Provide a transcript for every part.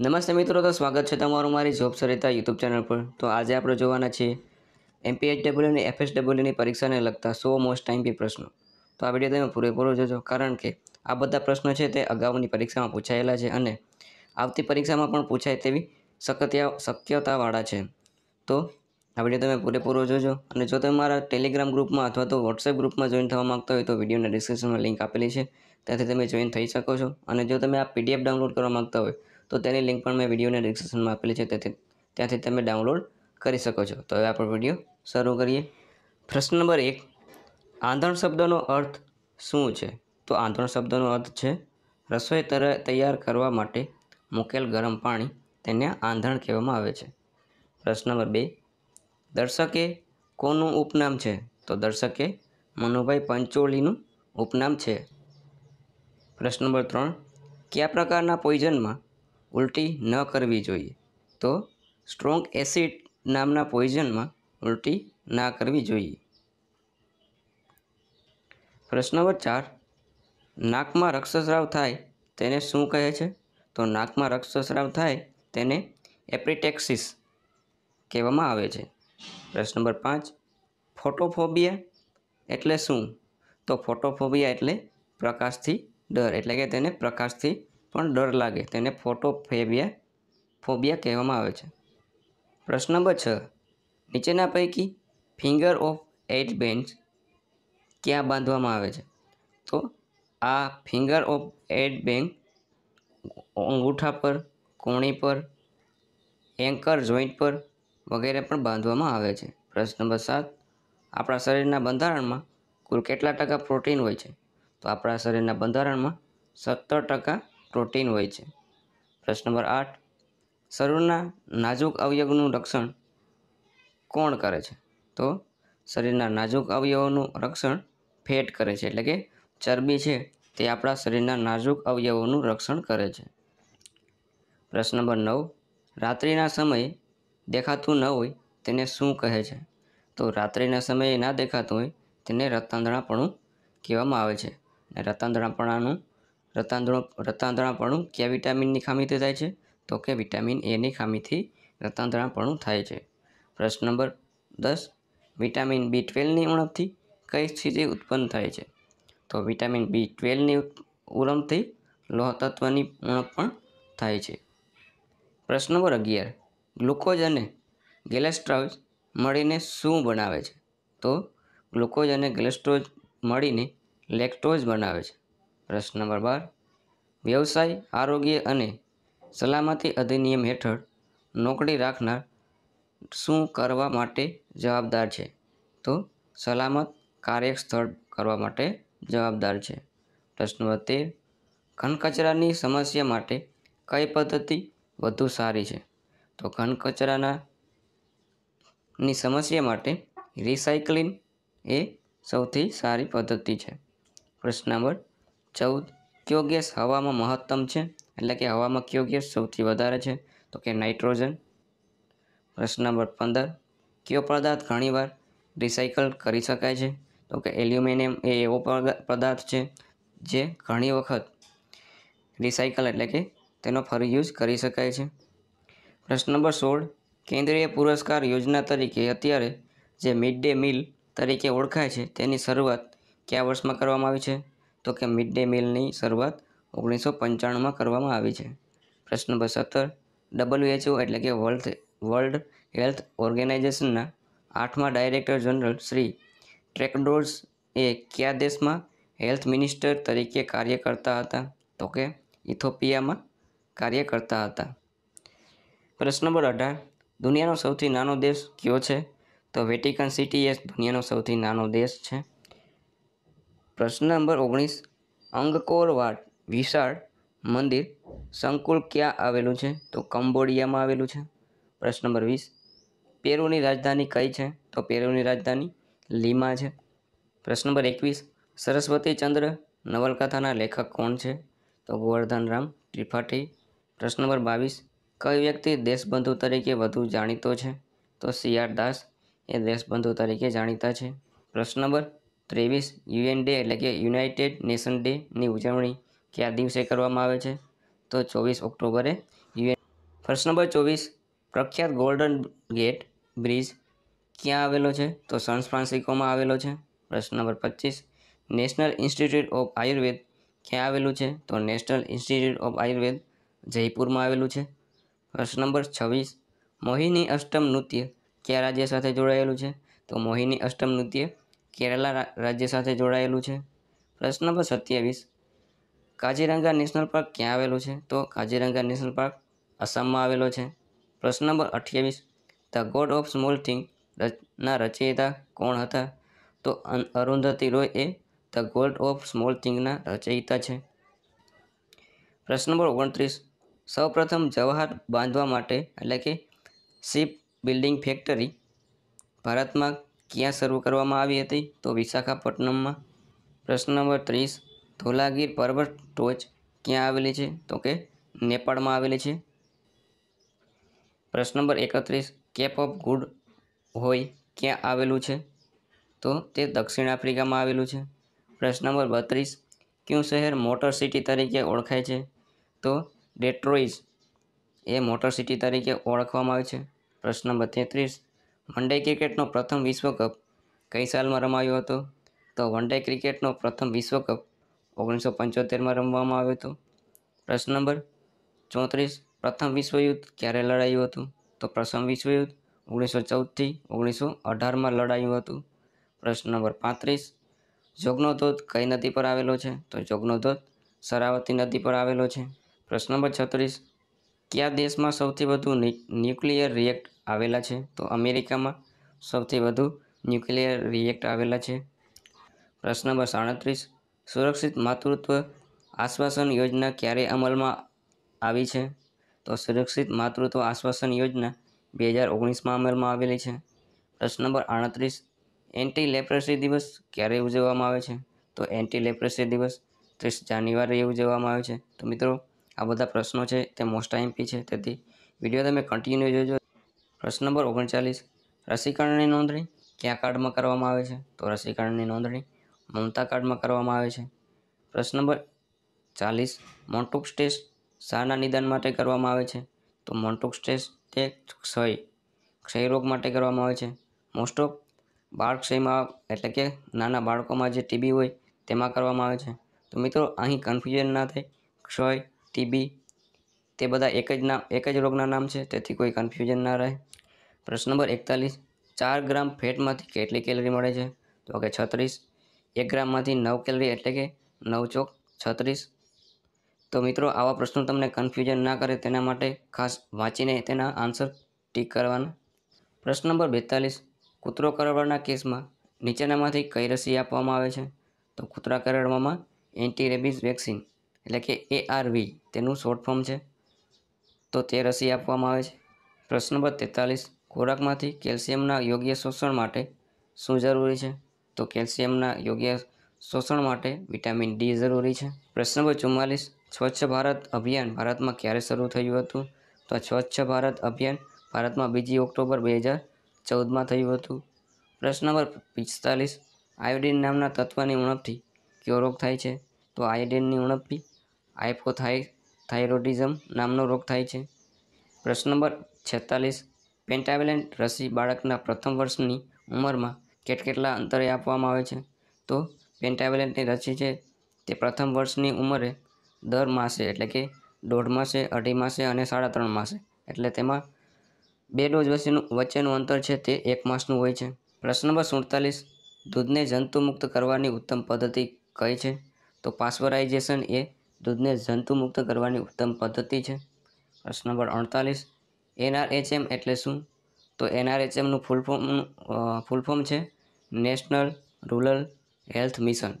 નમસ્તે મિત્રો તો સ્વાગત છે તમારું મારી જોબ સરિતા યુટ્યુબ ચેનલ પર તો આજે આપણે જોવાના છીએ એમપીએચડબલ્યુ અને એફએસડબલ્યુની પરીક્ષાને લગતા સો મોસ્ટ ટાઈમ પ્રશ્નો તો આ વિડીયો તમે પૂરેપૂરો જોજો કારણ કે આ બધા પ્રશ્નો છે તે અગાઉની પરીક્ષામાં પૂછાયેલા છે અને આવતી પરીક્ષામાં પણ પૂછાય તેવી શક્યતા શક્યતાવાળા છે તો આ વિડીયો તમે પૂરેપૂરો જોજો અને જો તમે મારા ટેલિગ્રામ ગ્રુપમાં અથવા તો વોટ્સએપ ગ્રુપમાં જોઈન થવા માગતા હોય તો વિડીયોના ડિસ્ક્રિપ્શનમાં લિંક આપેલી છે ત્યાંથી તમે જોઈન થઈ શકો છો અને જો તમે આ પીડીએફ ડાઉનલોડ કરવા માગતા હોય તો તેની લિંક પણ મેં વિડીયોને ડિસ્ક્રિપ્શનમાં આપેલી છે તેથી ત્યાંથી તમે ડાઉનલોડ કરી શકો છો તો હવે આપણો વિડીયો શરૂ કરીએ પ્રશ્ન નંબર એક આંધણ શબ્દનો અર્થ શું છે તો આંધણ શબ્દનો અર્થ છે રસોઈ તર તૈયાર કરવા માટે મૂકેલ ગરમ પાણી તેને આંધણ કહેવામાં આવે છે પ્રશ્ન નંબર બે દર્શકે કોનું ઉપનામ છે તો દર્શકે મનુભાઈ પંચોલીનું ઉપનામ છે પ્રશ્ન નંબર ત્રણ કયા પ્રકારના પોઈઝનમાં ઉલટી ન કરવી જોઈએ તો સ્ટ્રોંગ એસિડ નામના પોઈઝનમાં ઉલટી ના કરવી જોઈએ પ્રશ્ન નંબર ચાર નાકમાં રક્ષસ્રાવ થાય તેને શું કહે છે તો નાકમાં રક્ષસ્રાવ થાય તેને એપ્રિટેક્સિસ કહેવામાં આવે છે પ્રશ્ન નંબર પાંચ ફોટોફોબિયા એટલે શું તો ફોટોફોબિયા એટલે પ્રકાશથી ડર એટલે કે તેને પ્રકાશથી પણ ડર લાગે તેને ફોટો ફેબિયા ફોબિયા કહેવામાં આવે છે પ્રશ્ન નંબર છ નીચેના પૈકી ફિંગર ઓફ એટ બેન્ચ ક્યાં બાંધવામાં આવે છે તો આ ફિંગર ઓફ એટ બેન્ક અંગૂઠા પર કોણી પર એન્કર જોઈન્ટ પર વગેરે પણ બાંધવામાં આવે છે પ્રશ્ન નંબર સાત આપણા શરીરના બંધારણમાં કુલ કેટલા ટકા પ્રોટીન હોય છે તો આપણા શરીરના બંધારણમાં સત્તર ટકા પ્રોટીન હોય છે પ્રશ્ન નંબર આઠ શરીરના નાજુક અવયવનું રક્ષણ કોણ કરે છે તો શરીરના નાજુક અવયવોનું રક્ષણ ફેટ કરે છે એટલે કે ચરબી છે તે આપણા શરીરના નાજુક અવયવોનું રક્ષણ કરે છે પ્રશ્ન નંબર નવ રાત્રિના સમયે દેખાતું ન હોય તેને શું કહે છે તો રાત્રિના સમયે ના દેખાતું હોય તેને રતાંદણાપણું કહેવામાં આવે છે અને રતાંદણાપણાનું રતાંધણો રતાંધણાપણું ક્યાં વિટામિનની ખામીથી થાય છે તો કે વિટામિન એની ખામીથી રતાંધણાપણું થાય છે પ્રશ્ન નંબર દસ વિટામિન બી ટ્વેલ્વની ઉણપથી કઈ સ્થિતિ ઉત્પન્ન થાય છે તો વિટામિન બી ટ્વેલ્વની ઉણપથી લોહ તત્વની ઉણપ પણ થાય છે પ્રશ્ન નંબર અગિયાર ગ્લુકોઝ અને ગેલેસ્ટ્રોઝ મળીને શું બનાવે છે તો ગ્લુકોઝ અને ગેલેસ્ટ્રોઝ મળીને લેક્ટોઝ બનાવે છે પ્રશ્ન નંબર બાર વ્યવસાય આરોગ્ય અને સલામતી અધિનિયમ હેઠળ નોકરી રાખનાર શું કરવા માટે જવાબદાર છે તો સલામત કાર્યસ્થળ કરવા માટે જવાબદાર છે પ્રશ્ન નંબર તેર ઘનકચરાની સમસ્યા માટે કઈ પદ્ધતિ વધુ સારી છે તો ઘનકચરાના ની સમસ્યા માટે રિસાયકલિંગ એ સૌથી સારી પદ્ધતિ છે પ્રશ્ન નંબર ચૌદ કયો ગેસ હવામાં મહત્તમ છે એટલે કે હવામાં કયો ગેસ સૌથી વધારે છે તો કે નાઇટ્રોજન પ્રશ્ન નંબર પંદર કયો પદાર્થ ઘણીવાર રિસાયકલ કરી શકાય છે તો કે એલ્યુમિનિયમ એ એવો પદાર્થ છે જે ઘણી વખત રિસાયકલ એટલે કે તેનો ફરી યુઝ કરી શકાય છે પ્રશ્ન નંબર સોળ કેન્દ્રીય પુરસ્કાર યોજના તરીકે અત્યારે જે મિડ ડે મીલ તરીકે ઓળખાય છે તેની શરૂઆત કયા વર્ષમાં કરવામાં આવી છે તો કે મિડ ડે મીલની શરૂઆત ઓગણીસો પંચાણુંમાં કરવામાં આવી છે પ્રશ્ન નંબર સત્તર ડબલ્યુએચઓ એટલે કે વર્લ્ડ વર્લ્ડ હેલ્થ ઓર્ગેનાઇઝેશનના આઠમા ડાયરેક્ટર જનરલ શ્રી ટ્રેકડોર્સ એ કયા દેશમાં હેલ્થ મિનિસ્ટર તરીકે કાર્ય કરતા હતા તો કે ઇથોપિયામાં કાર્ય કરતા હતા પ્રશ્ન નંબર અઢાર દુનિયાનો સૌથી નાનો દેશ કયો છે તો વેટિકન સિટી એ દુનિયાનો સૌથી નાનો દેશ છે પ્રશ્ન નંબર ઓગણીસ અંગકોરવાટ વિશાળ મંદિર સંકુલ ક્યાં આવેલું છે તો કંબોડિયામાં આવેલું છે પ્રશ્ન નંબર વીસ પેરુની રાજધાની કઈ છે તો પેરુની રાજધાની લીમા છે પ્રશ્ન નંબર એકવીસ સરસ્વતી ચંદ્ર નવલકથાના લેખક કોણ છે તો ગોવર્ધન રામ ત્રિપાઠી પ્રશ્ન નંબર બાવીસ કઈ વ્યક્તિ દેશબંધુ તરીકે વધુ જાણીતો છે તો સી આર દાસ એ દેશબંધુ તરીકે જાણીતા છે પ્રશ્ન નંબર ત્રેવીસ યુએન ડે એટલે કે યુનાઇટેડ નેશન ડેની ઉજવણી કયા દિવસે કરવામાં આવે છે તો ચોવીસ ઓક્ટોબરે યુએન પ્રશ્ન નંબર ચોવીસ પ્રખ્યાત ગોલ્ડન ગેટ બ્રિજ ક્યાં આવેલો છે તો સાન ફ્રાન્સિસ્કોમાં આવેલો છે પ્રશ્ન નંબર પચીસ નેશનલ ઇન્સ્ટિટ્યૂટ ઓફ આયુર્વેદ ક્યાં આવેલું છે તો નેશનલ ઇન્સ્ટિટ્યૂટ ઓફ આયુર્વેદ જયપુરમાં આવેલું છે પ્રશ્ન નંબર છવ્વીસ મોહિની અષ્ટમ નૃત્ય કયા રાજ્ય સાથે જોડાયેલું છે તો મોહિની અષ્ટમ નૃત્ય કેરલા રાજ્ય સાથે જોડાયેલું છે પ્રશ્ન નંબર સત્યાવીસ કાજીરંગા નેશનલ પાર્ક ક્યાં આવેલું છે તો કાજીરંગા નેશનલ પાર્ક આસામમાં આવેલો છે પ્રશ્ન નંબર અઠ્યાવીસ the god of small thing ના રચયિતા કોણ હતા તો અરુંધતી રોય એ ધ ગોડ ઓફ સ્મોલ થિંગના રચયિતા છે પ્રશ્ન નંબર ઓગણત્રીસ સૌપ્રથમ જવાહર બાંધવા માટે એટલે કે શિપ બિલ્ડિંગ ફેક્ટરી ભારતમાં ક્યાં શરૂ કરવામાં આવી હતી તો વિશાખાપટ્ટનમમાં પ્રશ્ન નંબર ત્રીસ ધોલાગીર પર્વત ટોચ ક્યાં આવેલી છે તો કે નેપાળમાં આવેલી છે પ્રશ્ન નંબર એકત્રીસ કેપ ઓફ ગુડ હોય ક્યાં આવેલું છે તો તે દક્ષિણ આફ્રિકામાં આવેલું છે પ્રશ્ન નંબર બત્રીસ ક્યું શહેર મોટર સિટી તરીકે ઓળખાય છે તો ડેટ્રોઇસ એ મોટર સિટી તરીકે ઓળખવામાં આવે છે પ્રશ્ન નંબર તેત્રીસ વનડે ક્રિકેટનો પ્રથમ વિશ્વકપ કઈ સાલમાં રમાયો હતો તો વનડે ક્રિકેટનો પ્રથમ વિશ્વકપ ઓગણીસો પંચોતેરમાં રમવામાં આવ્યો હતો પ્રશ્ન નંબર ચોત્રીસ પ્રથમ વિશ્વયુદ્ધ ક્યારે લડાયું હતું તો પ્રથમ વિશ્વયુદ્ધ ઓગણીસો ચૌદથી ઓગણીસો અઢારમાં લડાયું હતું પ્રશ્ન નંબર પાંત્રીસ જોગનો ધોધ કઈ નદી પર આવેલો છે તો જોગનો ધોધ શરાવતી નદી પર આવેલો છે પ્રશ્ન નંબર છત્રીસ કયા દેશમાં સૌથી વધુ ન્યુક્લિયર રિએક્ટ આવેલા છે તો અમેરિકામાં સૌથી વધુ ન્યુક્લિયર રિએક્ટ આવેલા છે પ્રશ્ન નંબર સાડત્રીસ સુરક્ષિત માતૃત્વ આશ્વાસન યોજના ક્યારે અમલમાં આવી છે તો સુરક્ષિત માતૃત્વ આશ્વાસન યોજના બે હજાર ઓગણીસમાં અમલમાં આવેલી છે પ્રશ્ન નંબર આડત્રીસ એન્ટી લેપ્રસી દિવસ ક્યારે ઉજવવામાં આવે છે તો એન્ટી લેપ્રસી દિવસ ત્રીસ જાન્યુઆરીએ ઉજવવામાં આવે છે તો મિત્રો આ બધા પ્રશ્નો છે તે મોસ્ટ આઈમ્પી છે તેથી વિડીયો તમે કન્ટિન્યુ જોજો પ્રશ્ન નંબર ઓગણચાલીસ રસીકરણની નોંધણી કયા કાર્ડમાં કરવામાં આવે છે તો રસીકરણની નોંધણી મમતા કાર્ડમાં કરવામાં આવે છે પ્રશ્ન નંબર ચાલીસ મોન્ટુક્સ ટેસ્ટ શાના નિદાન માટે કરવામાં આવે છે તો મોન્ટુક્સ ટેસ્ટ તે ક્ષય ક્ષયરોગ માટે કરવામાં આવે છે મોસ્ટ ઓફ બાળ ક્ષયમાં એટલે કે નાના બાળકોમાં જે ટીબી હોય તેમાં કરવામાં આવે છે તો મિત્રો અહીં કન્ફ્યુઝન ના થાય ક્ષય ટીબી તે બધા એક જ નામ એક જ રોગના નામ છે તેથી કોઈ કન્ફ્યુઝન ના રહે પ્રશ્ન નંબર એકતાલીસ ચાર ગ્રામ ફેટમાંથી કેટલી કેલરી મળે છે તો કે છત્રીસ એક ગ્રામમાંથી નવ કેલરી એટલે કે નવ ચોક છત્રીસ તો મિત્રો આવા પ્રશ્નો તમને કન્ફ્યુઝન ના કરે તેના માટે ખાસ વાંચીને તેના આન્સર ટીક કરવાના પ્રશ્ન નંબર બેતાલીસ કૂતરો કરડવાના કેસમાં નીચેનામાંથી કઈ રસી આપવામાં આવે છે તો કૂતરા કરડવામાં એન્ટી રેબીઝ વેક્સિન એટલે કે એ આર વી તેનું શોર્ટ ફોર્મ છે તો તે રસી આપવામાં આવે છે પ્રશ્ન નંબર તેતાલીસ ખોરાકમાંથી કેલ્શિયમના યોગ્ય શોષણ માટે શું જરૂરી છે તો કેલ્શિયમના યોગ્ય શોષણ માટે વિટામિન ડી જરૂરી છે પ્રશ્ન નંબર ચુમ્માલીસ સ્વચ્છ ભારત અભિયાન ભારતમાં ક્યારે શરૂ થયું હતું તો સ્વચ્છ ભારત અભિયાન ભારતમાં બીજી ઓક્ટોબર બે હજાર ચૌદમાં થયું હતું પ્રશ્ન નંબર પિસ્તાલીસ આયોડિન નામના તત્વની ઉણપથી કયો રોગ થાય છે તો આયોડિનની ઉણપથી આઇફોથાઈ થાઇરોડિઝમ નામનો રોગ થાય છે પ્રશ્ન નંબર છેતાલીસ પેન્ટાવેલેન્ટ રસી બાળકના પ્રથમ વર્ષની ઉંમરમાં કેટ કેટલા અંતરે આપવામાં આવે છે તો પેન્ટાવેલેન્ટની રસી છે તે પ્રથમ વર્ષની ઉંમરે દર માસે એટલે કે દોઢ માસે અઢી માસે અને સાડા ત્રણ માસે એટલે તેમાં બે ડોઝ વચ્ચેનું વચ્ચેનું અંતર છે તે એક માસનું હોય છે પ્રશ્ન નંબર સુડતાલીસ દૂધને જંતુમુક્ત કરવાની ઉત્તમ પદ્ધતિ કઈ છે તો પાસ્વરાઇઝેશન એ દૂધને જંતુમુક્ત કરવાની ઉત્તમ પદ્ધતિ છે પ્રશ્ન નંબર અડતાલીસ એનઆરએચએમ એટલે શું તો એનઆરએચએમનું ફૂલ ફોર્મ ફૂલ ફોર્મ છે નેશનલ રૂરલ હેલ્થ મિશન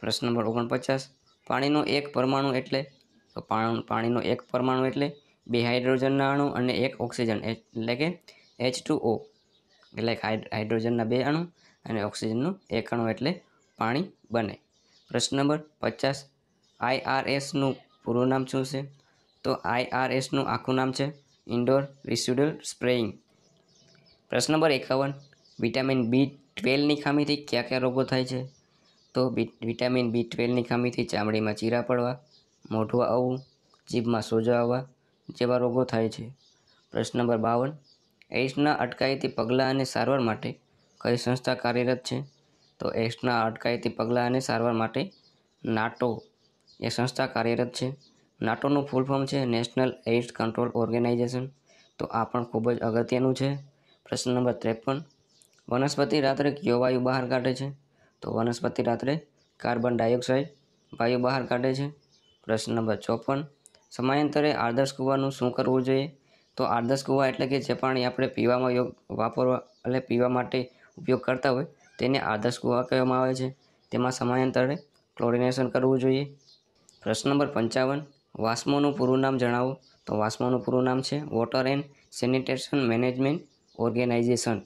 પ્રશ્ન નંબર ઓગણપચાસ પાણીનો એક પરમાણુ એટલે તો પાણીનો એક પરમાણુ એટલે બે હાઇડ્રોજનના અણુ અને એક ઓક્સિજન એટલે કે એચ ટુ ઓ એટલે હાઇડ્રોજનના બે અણુ અને ઓક્સિજનનું એક અણુ એટલે પાણી બને પ્રશ્ન નંબર પચાસ આઈઆરએસનું પૂરું નામ શું છે તો આઈઆરએસનું આખું નામ છે ઇન્ડોર રિસ્યુડલ સ્પ્રેઇંગ પ્રશ્ન નંબર એકાવન વિટામિન બી ટ્વેલ્વની ખામીથી કયા કયા રોગો થાય છે તો વિટામિન બી ટ્વેલ્વની ખામીથી ચામડીમાં ચીરા પડવા મોઢું આવવું જીભમાં સોજો આવવા જેવા રોગો થાય છે પ્રશ્ન નંબર બાવન એઇડ્સના અટકાયતી પગલાં અને સારવાર માટે કઈ સંસ્થા કાર્યરત છે તો એઇડ્સના અટકાયતી પગલાં અને સારવાર માટે નાટો એ સંસ્થા કાર્યરત છે નાટોનું ફૂલ ફોર્મ છે નેશનલ એઇડ્સ કંટ્રોલ ઓર્ગેનાઇઝેશન તો આ પણ ખૂબ જ અગત્યનું છે પ્રશ્ન નંબર ત્રેપન વનસ્પતિ રાત્રે કયો વાયુ બહાર કાઢે છે તો વનસ્પતિ રાત્રે કાર્બન ડાયોક્સાઇડ વાયુ બહાર કાઢે છે પ્રશ્ન નંબર ચોપન સમયાંતરે આદર્શ કૂવાનું શું કરવું જોઈએ તો આદર્શ કૂવા એટલે કે જે પાણી આપણે પીવામાં યોગ વાપરવા એટલે પીવા માટે ઉપયોગ કરતા હોય તેને આદર્શ કૂવા કહેવામાં આવે છે તેમાં સમયાંતરે ક્લોરિનેશન કરવું જોઈએ પ્રશ્ન નંબર પંચાવન વાસ્મોનું પૂરું નામ જણાવો તો વાસ્મોનું પૂરું નામ છે water and sanitation management organisation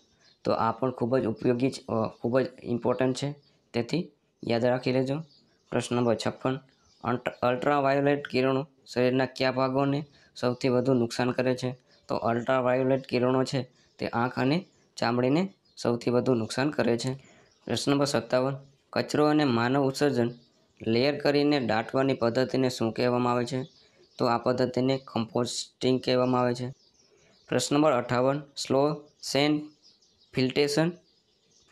તો આ પણ ખૂબ જ ઉપયોગી ખૂબ જ ઇમ્પોર્ટન્ટ છે તેથી યાદ રાખી લેજો પ્રશ્ન નંબર છપ્પન અલ્ટ્રાવાયોલેટ કિરણો શરીરના કયા ભાગોને સૌથી વધુ નુકસાન કરે છે તો અલ્ટ્રાવાયોલેટ કિરણો છે તે આંખ અને ચામડીને સૌથી વધુ નુકસાન કરે છે પ્રશ્ન નંબર સત્તાવન કચરો અને માનવ ઉત્સર્જન લેયર કરીને દાટવાની પદ્ધતિને શું કહેવામાં આવે છે તો આ પદ્ધતિને કમ્પોસ્ટિંગ કહેવામાં આવે છે પ્રશ્ન નંબર અઠાવન સ્લો સેન્ડ ફિલ્ટેશન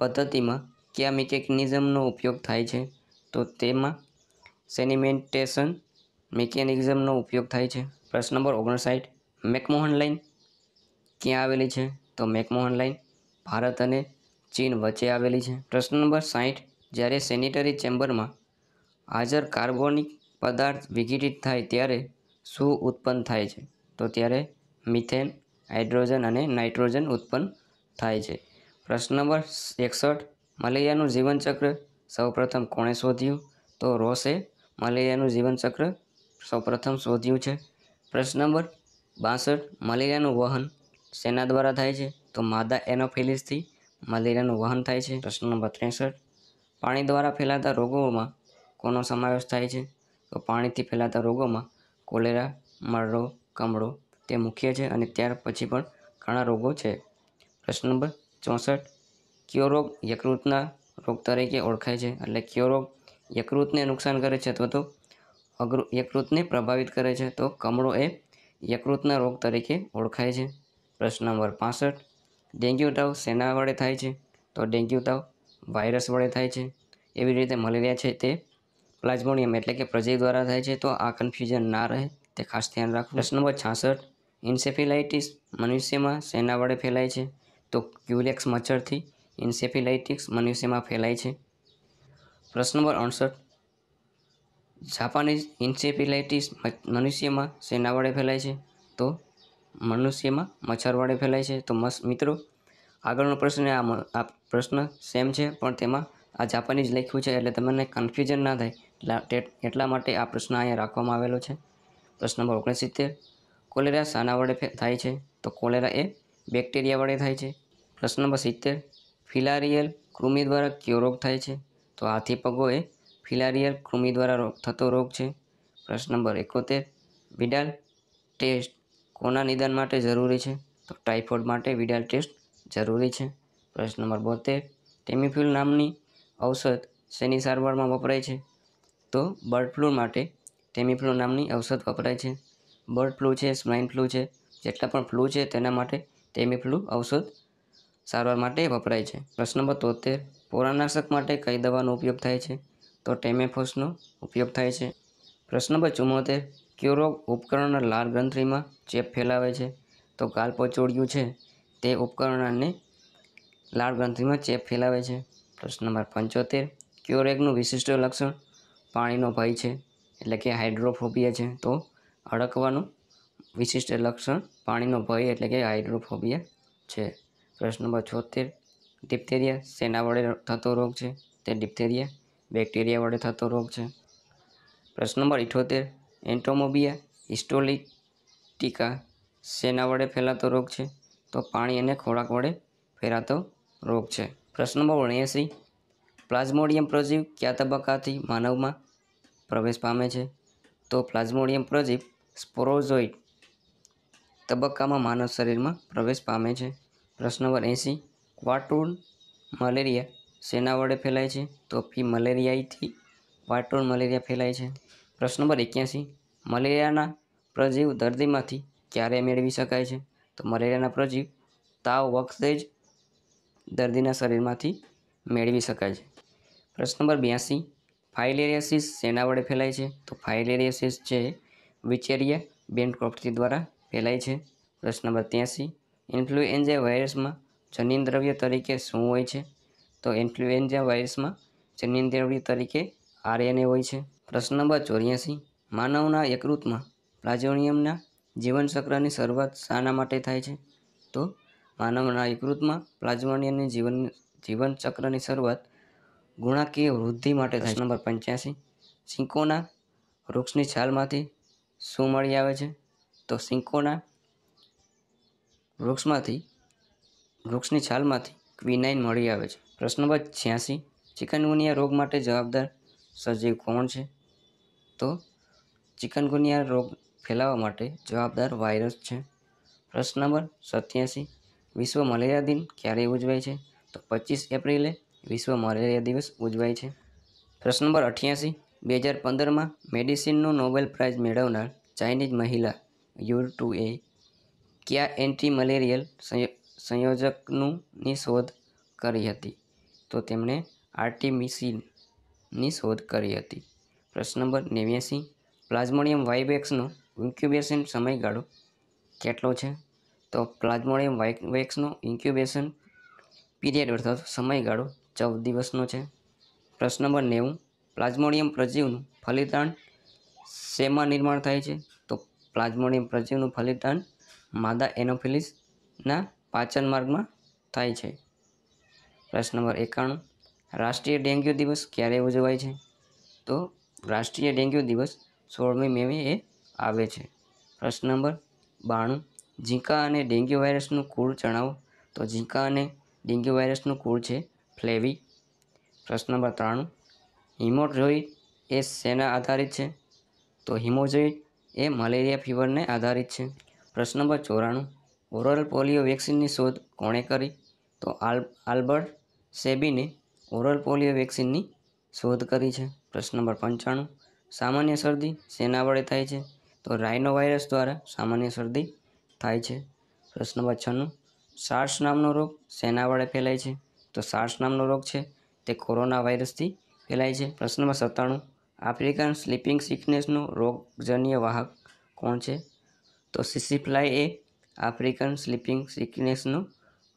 પદ્ધતિમાં કયા મિકેનિઝમનો ઉપયોગ થાય છે તો તેમાં સેનિમેન્ટેશન મિકેનિઝમનો ઉપયોગ થાય છે પ્રશ્ન નંબર ઓગણસાઠ મેકમોહન લાઇન ક્યાં આવેલી છે તો મેકમોહન લાઇન ભારત અને ચીન વચ્ચે આવેલી છે પ્રશ્ન નંબર સાહીઠ જ્યારે સેનિટરી ચેમ્બરમાં હાજર કાર્બોનિક પદાર્થ વિઘટિત થાય ત્યારે શું ઉત્પન્ન થાય છે તો ત્યારે મિથેન હાઇડ્રોજન અને નાઇટ્રોજન ઉત્પન્ન થાય છે પ્રશ્ન નંબર એકસઠ મલેરિયાનું જીવનચક્ર સૌપ્રથમ કોણે શોધ્યું તો રોસે મલેરિયાનું જીવનચક્ર સૌપ્રથમ શોધ્યું છે પ્રશ્ન નંબર બાસઠ મલેરિયાનું વહન શેના દ્વારા થાય છે તો માદા એનોફિલિસથી મલેરિયાનું વહન થાય છે પ્રશ્ન નંબર ત્રેસઠ પાણી દ્વારા ફેલાતા રોગોમાં કોનો સમાવેશ થાય છે તો પાણીથી ફેલાતા રોગોમાં કોલેરા મરડો કમળો તે મુખ્ય છે અને ત્યાર પછી પણ ઘણા રોગો છે પ્રશ્ન નંબર ચોસઠ કયો રોગ યકૃતના રોગ તરીકે ઓળખાય છે એટલે કયો રોગ યકૃતને નુકસાન કરે છે અથવા તો અગ્રુ યકૃતને પ્રભાવિત કરે છે તો કમળો એ યકૃતના રોગ તરીકે ઓળખાય છે પ્રશ્ન નંબર પાસઠ ડેન્ગ્યુ તાવ શેના વડે થાય છે તો ડેન્ગ્યુ તાવ વાયરસ વડે થાય છે એવી રીતે મલેરિયા છે તે પ્લાઝ્મોનિયમ એટલે કે પ્રજય દ્વારા થાય છે તો આ કન્ફ્યુઝન ના રહે તે ખાસ ધ્યાન રાખવું પ્રશ્ન નંબર છાસઠ ઇન્સેફિલાઇટિસ મનુષ્યમાં શેના વડે ફેલાય છે તો ક્યુલેક્સ મચ્છરથી ઇન્સેફિલાઇટિસ મનુષ્યમાં ફેલાય છે પ્રશ્ન નંબર અડસઠ જાપાનીઝ ઇન્સેફિલાઇટિસ મનુષ્યમાં શેના વડે ફેલાય છે તો મનુષ્યમાં મચ્છર વડે ફેલાય છે તો મસ મિત્રો આગળનો પ્રશ્ન આ પ્રશ્ન સેમ છે પણ તેમાં આ જાપાનીઝ લખ્યું છે એટલે તમને કન્ફ્યુઝન ના થાય એટલા માટે આ પ્રશ્ન અહીંયા રાખવામાં આવેલો છે પ્રશ્ન નંબર ઓગણસિત્તેર કોલેરા શાના વડે થાય છે તો કોલેરા એ બેક્ટેરિયા વડે થાય છે પ્રશ્ન નંબર સિત્તેર ફિલારિયલ કૃમિ દ્વારા કયો રોગ થાય છે તો હાથી પગો એ ફિલારિયલ કૃમિ દ્વારા થતો રોગ છે પ્રશ્ન નંબર એકોતેર વિડાલ ટેસ્ટ કોના નિદાન માટે જરૂરી છે તો ટાઇફોઇડ માટે વિડાલ ટેસ્ટ જરૂરી છે પ્રશ્ન નંબર બોતેર ટેમિફ્યુલ નામની ઔષધ શેની સારવારમાં વપરાય છે તો બર્ડ ફ્લૂ માટે ટેમિફ્લુ નામની ઔષધ વપરાય છે બર્ડ ફ્લૂ છે સ્વાઇન ફ્લૂ છે જેટલા પણ ફ્લૂ છે તેના માટે ટેમિફ્લુ ઔષધ સારવાર માટે વપરાય છે પ્રશ્ન નંબર તોતેર પોરાનાશક માટે કઈ દવાનો ઉપયોગ થાય છે તો ટેમેફોસનો ઉપયોગ થાય છે પ્રશ્ન નંબર ચુમ્મોતેર ક્યુરોગ ઉપકરણના લાલ ગ્રંથિમાં ચેપ ફેલાવે છે તો ગાલપચોડિયું છે તે ઉપકરણને લાળ ગ્રંથિમાં ચેપ ફેલાવે છે પ્રશ્ન નંબર પંચોતેર ક્યુરેગનું વિશિષ્ટ લક્ષણ પાણીનો ભય છે એટલે કે હાઇડ્રોફોબિયા છે તો અડકવાનું વિશિષ્ટ લક્ષણ પાણીનો ભય એટલે કે હાઇડ્રોફોબિયા છે પ્રશ્ન નંબર છોતેર ડિપ્થેરિયા શેના વડે થતો રોગ છે તે ડિપ્થેરિયા બેક્ટેરિયા વડે થતો રોગ છે પ્રશ્ન નંબર ઇઠોતેર એન્ટોમોબિયા હિસ્ટોલિટિકા શેના વડે ફેલાતો રોગ છે તો પાણી અને ખોરાક વડે ફેરાતો રોગ છે પ્રશ્ન નંબર ઓગણએંસી પ્લાઝ્મોડિયમ પ્રજીવ કયા તબક્કાથી માનવમાં પ્રવેશ પામે છે તો પ્લાઝ્મોડિયમ પ્રજીવ સ્પોરોઝોઇડ તબક્કામાં માનવ શરીરમાં પ્રવેશ પામે છે પ્રશ્ન નંબર એંસી ક્વાટૂન મલેરિયા શેના વડે ફેલાય છે તો પી મલેરિયાથી ક્વાટૂન મલેરિયા ફેલાય છે પ્રશ્ન નંબર એક્યાસી મલેરિયાના પ્રજીવ દર્દીમાંથી ક્યારે મેળવી શકાય છે તો મલેરિયાના પ્રજીવ તાવ વખતે જ દર્દીના શરીરમાંથી મેળવી શકાય છે પ્રશ્ન નંબર બ્યાસી ફાઇલેરિયાસિસ શેના વડે ફેલાય છે તો ફાઇલેરિયાસિસ છે વિચેરિયા બેન્ડ દ્વારા ફેલાય છે પ્રશ્ન નંબર ત્યાંસી ઇન્ફ્લુએન્ઝા વાયરસમાં જનીન દ્રવ્ય તરીકે શું હોય છે તો ઇન્ફ્લુએન્ઝા વાયરસમાં જનીન દ્રવ્ય તરીકે આરએનએ હોય છે પ્રશ્ન નંબર ચોર્યાસી માનવના યકૃતમાં પ્લાઝોનિયમના જીવનચક્રની શરૂઆત શાના માટે થાય છે તો માનવના યકૃતમાં પ્લાઝ્મોનિયમની જીવન જીવનચક્રની શરૂઆત ગુણાકીય વૃદ્ધિ માટે થાય નંબર પંચ્યાસી સિંકોના વૃક્ષની છાલમાંથી શું મળી આવે છે તો સિંકોના વૃક્ષમાંથી વૃક્ષની છાલમાંથી ક્વિનાઇન મળી આવે છે પ્રશ્ન નંબર છ્યાસી ચિકનગુનિયા રોગ માટે જવાબદાર સજીવ કોણ છે તો ચિકનગુનિયા રોગ ફેલાવા માટે જવાબદાર વાયરસ છે પ્રશ્ન નંબર સત્યાસી વિશ્વ મલેરિયા દિન ક્યારે ઉજવાય છે તો પચીસ એપ્રિલે વિશ્વ મલેરિયા દિવસ ઉજવાય છે પ્રશ્ન નંબર અઠ્યાસી બે હજાર પંદરમાં મેડિસિનનો નોબેલ પ્રાઇઝ મેળવનાર ચાઇનીઝ મહિલા યુર ટુ એ કયા એન્ટી મલેરિયલ સંયોજકનુંની શોધ કરી હતી તો તેમણે આર્ટિમિસિનની શોધ કરી હતી પ્રશ્ન નંબર નેવ્યાસી પ્લાઝ્મોડિયમ વાઇવેક્સનો ઇન્ક્યુબેશન સમયગાળો કેટલો છે તો પ્લાઝ્મોડિયમ વાઇવેક્સનો ઇન્ક્યુબેશન પીરિયડ અર્થાત સમયગાળો ચૌદ દિવસનો છે પ્રશ્ન નંબર નેવું પ્લાઝ્મોડિયમ પ્રજીવનું ફલિતાણ શેમાં નિર્માણ થાય છે તો પ્લાઝ્મોડિયમ પ્રજીવનું ફલિતાંડ માદા એનોફિલિસના પાચન માર્ગમાં થાય છે પ્રશ્ન નંબર એકાણું રાષ્ટ્રીય ડેન્ગ્યુ દિવસ ક્યારે ઉજવાય છે તો રાષ્ટ્રીય ડેન્ગ્યુ દિવસ સોળમી મેમે એ આવે છે પ્રશ્ન નંબર બાણું ઝીંકા અને ડેન્ગ્યુ વાયરસનું કુળ જણાવો તો ઝીંકા અને ડેન્ગ્યુ વાયરસનું કુળ છે ફ્લેવી પ્રશ્ન નંબર ત્રાણું હિમોડ્રોઇડ એ શેના આધારિત છે તો હિમોજોઇડ એ મલેરિયા ફીવરને આધારિત છે પ્રશ્ન નંબર ચોરાણું ઓરલ પોલિયો વેક્સિનની શોધ કોણે કરી તો આલ આલ્બર્ટ સેબીને ઓરલ પોલિયો વેક્સિનની શોધ કરી છે પ્રશ્ન નંબર પંચાણું સામાન્ય શરદી શેના વડે થાય છે તો રાઇનો વાયરસ દ્વારા સામાન્ય શરદી થાય છે પ્રશ્ન નંબર છન્નું સાર્સ નામનો રોગ શેના વડે ફેલાય છે તો સાર્સ નામનો રોગ છે તે કોરોના વાયરસથી ફેલાય છે પ્રશ્નમાં સત્તાણું આફ્રિકન સ્લીપિંગ સિકનેસનો રોગજન્ય વાહક કોણ છે તો સિસિફ્લાય એ આફ્રિકન સ્લીપિંગ સિકનેસનો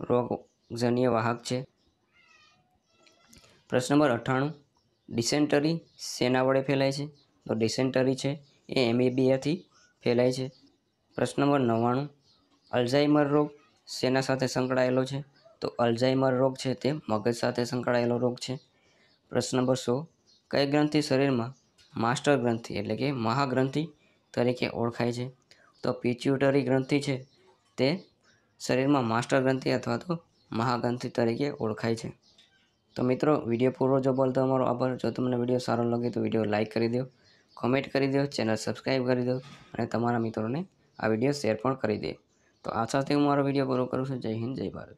રોગજન્ય વાહક છે પ્રશ્ન નંબર અઠ્ઠાણું ડિસેન્ટરી સેના વડે ફેલાય છે તો ડિસેન્ટરી છે એ એમએબીએથી ફેલાય છે પ્રશ્ન નંબર નવ્વાણું અલ્ઝાઇમર રોગ શેના સાથે સંકળાયેલો છે તો અલ્ઝાઇમર રોગ છે તે મગજ સાથે સંકળાયેલો રોગ છે પ્રશ્ન નંબર સો કઈ ગ્રંથિ શરીરમાં માસ્ટર ગ્રંથિ એટલે કે મહાગ્રંથિ તરીકે ઓળખાય છે તો પિચ્યુટરી ગ્રંથિ છે તે શરીરમાં માસ્ટર ગ્રંથિ અથવા તો મહાગ્રંથિ તરીકે ઓળખાય છે તો મિત્રો વિડીયો પૂરો જો બોલતો અમારો આભાર જો તમને વિડીયો સારો લાગે તો વિડીયો લાઇક કરી દો કોમેન્ટ કરી દો ચેનલ સબસ્ક્રાઈબ કરી દો અને તમારા મિત્રોને આ વિડીયો શેર પણ કરી દે તો આ સાથે હું મારો વિડીયો પૂરો કરું છું જય હિન્દ જય ભારત